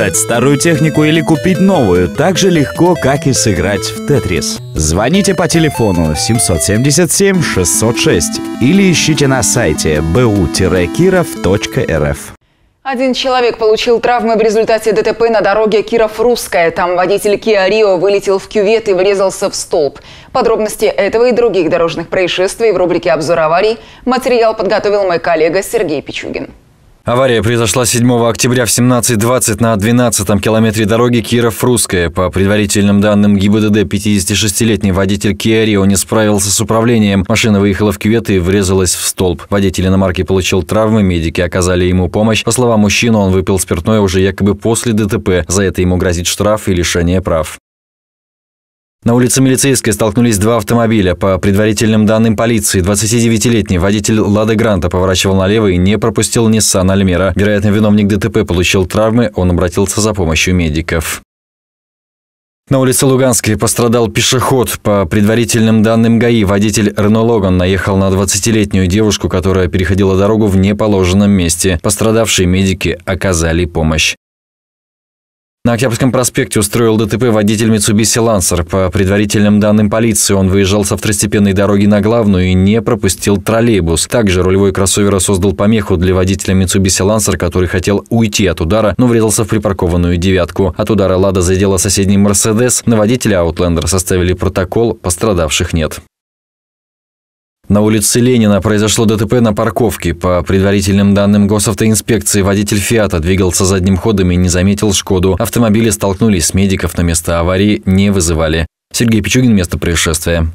продать старую технику или купить новую так же легко, как и сыграть в Тетрис. Звоните по телефону 777-606 или ищите на сайте bu-kirov.rf. Один человек получил травмы в результате ДТП на дороге Киров-Русская. Там водитель Киа Рио вылетел в кювет и врезался в столб. Подробности этого и других дорожных происшествий в рубрике «Обзор аварий» материал подготовил мой коллега Сергей Пичугин. Авария произошла 7 октября в 17.20 на 12-м километре дороги Киров-Русская. По предварительным данным ГИБДД, 56-летний водитель КИАрио не справился с управлением. Машина выехала в кювет и врезалась в столб. Водитель иномарки получил травмы, медики оказали ему помощь. По словам мужчины, он выпил спиртное уже якобы после ДТП. За это ему грозит штраф и лишение прав. На улице Милицейской столкнулись два автомобиля. По предварительным данным полиции, 29-летний водитель «Лады Гранта» поворачивал налево и не пропустил Nissan Альмера. Вероятно, виновник ДТП получил травмы, он обратился за помощью медиков. На улице Луганской пострадал пешеход. По предварительным данным ГАИ, водитель Рено Логан наехал на 20-летнюю девушку, которая переходила дорогу в неположенном месте. Пострадавшие медики оказали помощь. На Октябрьском проспекте устроил ДТП водитель Mitsubishi Lancer. По предварительным данным полиции, он выезжал со второстепенной дороги на главную и не пропустил троллейбус. Также рулевой кроссовера создал помеху для водителя Mitsubishi Lancer, который хотел уйти от удара, но врезался в припаркованную девятку. От удара «Лада» задела соседний «Мерседес». На водителя Outlander составили протокол, пострадавших нет. На улице Ленина произошло ДТП на парковке. По предварительным данным госавтоинспекции, водитель «Фиата» двигался задним ходом и не заметил «Шкоду». Автомобили столкнулись, медиков на место аварии не вызывали. Сергей Пичугин, место происшествия.